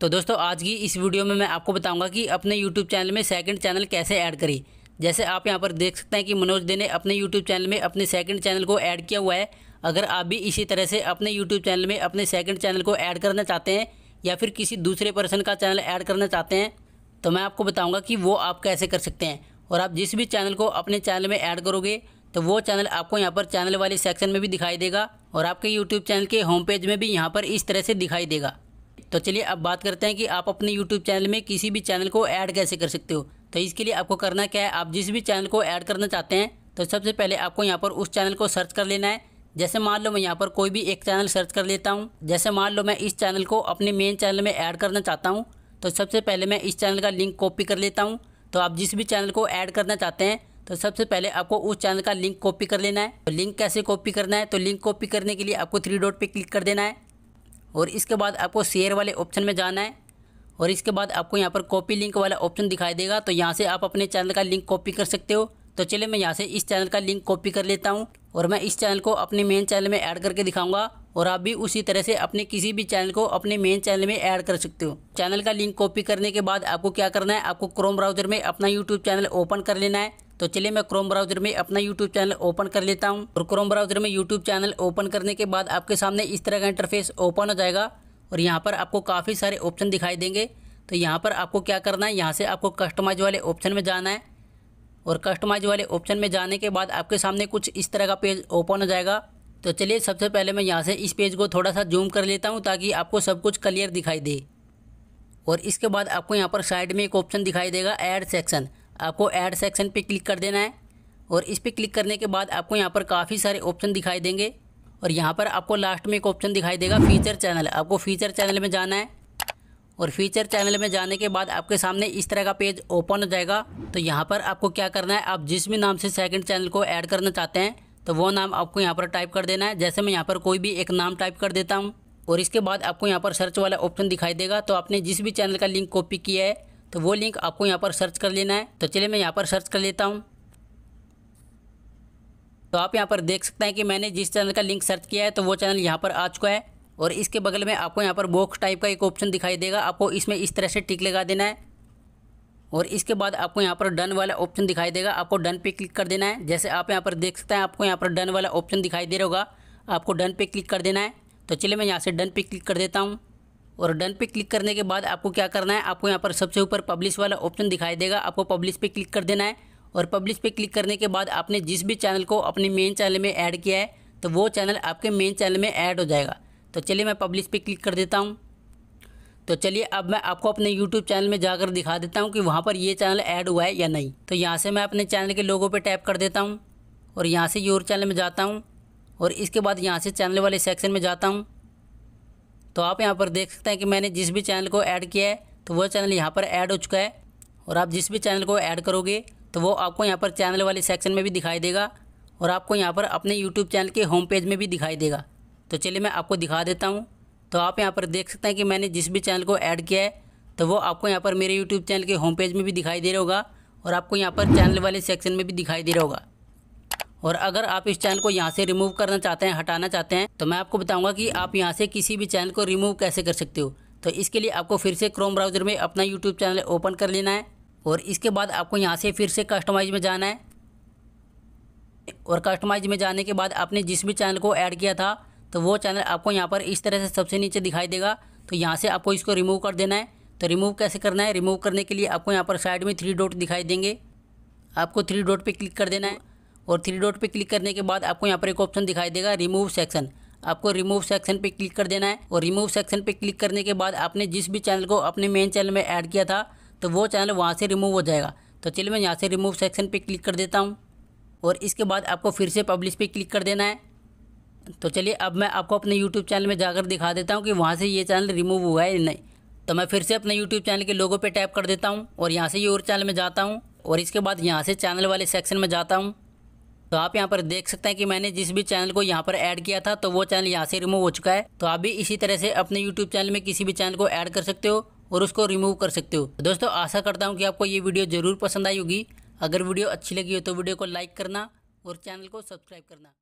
तो दोस्तों आज की इस वीडियो में मैं आपको बताऊंगा कि अपने YouTube चैनल में सेकंड चैनल कैसे ऐड करें जैसे आप यहां पर देख सकते हैं कि मनोज दे ने अपने YouTube चैनल में अपने सेकंड चैनल को ऐड किया हुआ है अगर आप भी इसी तरह से अपने यूट्यूब चैनल में अपने सेकंड चैनल को ऐड करना चाहते हैं या फिर किसी दूसरे पर्सन का चैनल ऐड करना चाहते हैं तो मैं आपको बताऊँगा कि वो आप कैसे कर सकते हैं और आप जिस भी चैनल को अपने चैनल में ऐड करोगे तो वो चैनल आपको यहाँ पर चैनल वाले सेक्शन में भी दिखाई देगा और आपके यूट्यूब चैनल के होम पेज में भी यहाँ पर इस तरह से दिखाई देगा तो चलिए अब बात करते हैं कि आप अपने यूट्यूब चैनल में किसी भी चैनल को ऐड कैसे कर सकते हो तो इसके लिए आपको करना क्या है आप जिस भी चैनल को ऐड करना चाहते हैं तो सबसे पहले आपको यहाँ पर उस चैनल को सर्च कर लेना है जैसे मान लो मैं यहाँ पर कोई भी एक चैनल सर्च कर लेता हूँ जैसे मान लो मैं इस चैनल को अपने मेन चैनल में ऐड करना चाहता हूँ तो सबसे पहले मैं इस चैनल का लिंक कॉपी कर लेता हूँ तो आप जिस भी चैनल को ऐड करना चाहते हैं तो सबसे पहले आपको उस चैनल का लिंक कॉपी कर लेना है तो लिंक कैसे कॉपी करना है तो लिंक कॉपी करने के लिए आपको थ्री डॉट पर क्लिक कर देना है और इसके बाद आपको शेयर वाले ऑप्शन में जाना है और इसके बाद आपको यहाँ पर कॉपी लिंक वाला ऑप्शन दिखाई देगा तो यहाँ से आप अपने चैनल का लिंक कॉपी कर सकते हो तो चलिए मैं यहाँ से इस चैनल का लिंक कॉपी कर लेता हूँ और मैं इस चैनल को अपने मेन चैनल में ऐड करके दिखाऊंगा और आप भी उसी तरह से अपने किसी भी चैनल को अपने मेन चैनल में ऐड कर सकते हो चैनल का लिंक कॉपी करने के बाद आपको क्या करना है आपको क्रोम ब्राउजर में अपना यूट्यूब चैनल ओपन कर लेना है तो चलिए मैं क्रोम ब्राउजर में अपना यूट्यूब चैनल ओपन कर लेता हूँ और क्रोम ब्राउजर में यूट्यूब चैनल ओपन करने के बाद आपके सामने इस तरह का इंटरफेस ओपन हो जाएगा और यहाँ पर आपको काफ़ी सारे ऑप्शन दिखाई देंगे तो यहाँ पर आपको क्या करना है यहाँ से आपको कस्टमाइज वाले ऑप्शन में जाना है और कस्टमाइज वाले ऑप्शन में जाने के बाद आपके सामने कुछ इस तरह का पेज ओपन हो जाएगा तो चलिए सबसे पहले मैं यहाँ से इस पेज को थोड़ा सा जूम कर लेता हूँ ताकि आपको सब कुछ क्लियर दिखाई दे और इसके बाद आपको यहाँ पर साइड में एक ऑप्शन दिखाई देगा ऐड सेक्शन आपको ऐड सेक्शन पे क्लिक कर देना है और इस पर क्लिक करने के बाद आपको यहाँ पर काफ़ी सारे ऑप्शन दिखाई देंगे और यहाँ पर आपको लास्ट में एक ऑप्शन दिखाई देगा फीचर चैनल आपको फीचर चैनल में जाना है और फीचर चैनल में जाने के बाद आपके सामने इस तरह का पेज ओपन हो जाएगा तो यहाँ पर आपको क्या करना है आप जिस भी नाम से सेकंड चैनल को ऐड करना चाहते हैं तो वो नाम आपको यहाँ पर टाइप कर देना है जैसे मैं यहाँ पर कोई भी एक नाम टाइप कर देता हूँ और इसके बाद आपको यहाँ पर सर्च वाला ऑप्शन दिखाई देगा तो आपने जिस भी चैनल का लिंक कॉपी किया है तो वो लिंक आपको यहाँ पर सर्च कर लेना है तो चलिए मैं यहाँ पर सर्च कर लेता हूँ तो आप यहाँ पर देख सकते हैं कि मैंने जिस चैनल का लिंक सर्च किया है तो वो चैनल यहाँ पर आ चुका है और इसके बगल में आपको यहाँ पर बॉक्स टाइप का एक ऑप्शन दिखाई देगा आपको इसमें इस तरह से टिक लगा देना है और इसके बाद आपको यहाँ पर डन वाला ऑप्शन दिखाई देगा आपको डन पे क्लिक कर देना है जैसे आप यहाँ पर देख सकते हैं आपको यहाँ पर डन वाला ऑप्शन दिखाई दे रहा होगा आपको डन पे क्लिक कर देना है तो चलिए मैं यहाँ से डन पे क्लिक कर देता हूँ और डन पे क्लिक करने के बाद आपको क्या करना है आपको यहाँ पर सबसे ऊपर पब्लिश वाला ऑप्शन दिखाई देगा आपको पब्लिश पे क्लिक कर देना है और पब्लिश पे क्लिक करने के बाद आपने जिस भी चैनल को अपने मेन चैनल में ऐड किया है तो वो चैनल आपके मेन चैनल में ऐड हो जाएगा तो चलिए मैं पब्लिश पे क्लिक कर देता हूँ तो चलिए अब मैं आपको अपने यूट्यूब चैनल में जाकर दिखा देता हूँ कि वहाँ पर ये चैनल ऐड हुआ है या नहीं तो यहाँ से मैं अपने चैनल के लोगों पर टैप कर देता हूँ और यहाँ से योर चैनल में जाता हूँ और इसके बाद यहाँ से चैनल वाले सेक्शन में जाता हूँ तो आप यहाँ पर देख सकते हैं कि मैंने जिस भी चैनल को ऐड किया है तो वो चैनल यहाँ पर ऐड हो चुका है और आप जिस भी चैनल को ऐड करोगे तो वो आपको यहाँ पर चैनल वाले सेक्शन में भी दिखाई देगा और आपको यहाँ पर अपने यूट्यूब चैनल के होम पेज में भी दिखाई देगा तो चलिए मैं आपको दिखा देता हूँ तो आप यहाँ पर देख सकते हैं कि मैंने जिस भी चैनल को ऐड किया है तो वो आपको यहाँ पर मेरे यूट्यूब चैनल के होम पेज में भी दिखाई दे रहा होगा और आपको यहाँ पर चैनल वाले सेक्शन में भी दिखाई दे रहा होगा और अगर आप इस चैनल को यहाँ से रिमूव करना चाहते हैं हटाना चाहते हैं तो मैं आपको बताऊँगा कि आप यहाँ से किसी भी चैनल को रिमूव कैसे कर सकते हो तो इसके लिए आपको फिर से क्रोम ब्राउज़र में अपना यूट्यूब चैनल ओपन कर लेना है और इसके बाद आपको यहाँ से फिर से कस्टमाइज में जाना है और कस्टमाइज में जाने के बाद आपने जिस भी चैनल को ऐड किया था तो वो चैनल आपको यहाँ पर इस तरह से सबसे नीचे दिखाई देगा तो यहाँ से आपको इसको रिमूव कर देना है तो रिमूव कैसे करना है रिमूव करने के लिए आपको यहाँ पर साइड में थ्री डॉट दिखाई देंगे आपको थ्री डॉट पे क्लिक कर देना है और थ्री डॉट पे क्लिक करने के बाद आपको यहाँ पर एक ऑप्शन दिखाई देगा रिमूव सेक्शन आपको रिमूव सेक्शन पे क्लिक कर देना है और रिमूव सेक्शन पे क्लिक करने के बाद आपने जिस भी चैनल को अपने मेन चैनल में ऐड किया था तो वो चैनल वहाँ से रिमूव हो जाएगा तो चलिए मैं यहाँ से रिमूव सेक्शन पर क्लिक कर देता हूँ और इसके बाद आपको फिर से पब्लिश पर क्लिक कर देना है तो चलिए अब मैं आपको अपने यूट्यूब चैनल में जाकर दिखा देता हूँ कि वहाँ से ये चैनल रिमूव हुआ है नहीं तो मैं फिर से अपने यूट्यूब चैनल के लोगों पर टैप कर देता हूँ और यहाँ से ये और चैनल में जाता हूँ और इसके बाद यहाँ से चैनल वाले सेक्शन में जाता हूँ तो आप यहाँ पर देख सकते हैं कि मैंने जिस भी चैनल को यहाँ पर ऐड किया था तो वो चैनल यहाँ से रिमूव हो चुका है तो आप भी इसी तरह से अपने यूट्यूब चैनल में किसी भी चैनल को ऐड कर सकते हो और उसको रिमूव कर सकते हो दोस्तों आशा करता हूँ कि आपको ये वीडियो ज़रूर पसंद आई होगी अगर वीडियो अच्छी लगी हो तो वीडियो को लाइक करना और चैनल को सब्सक्राइब करना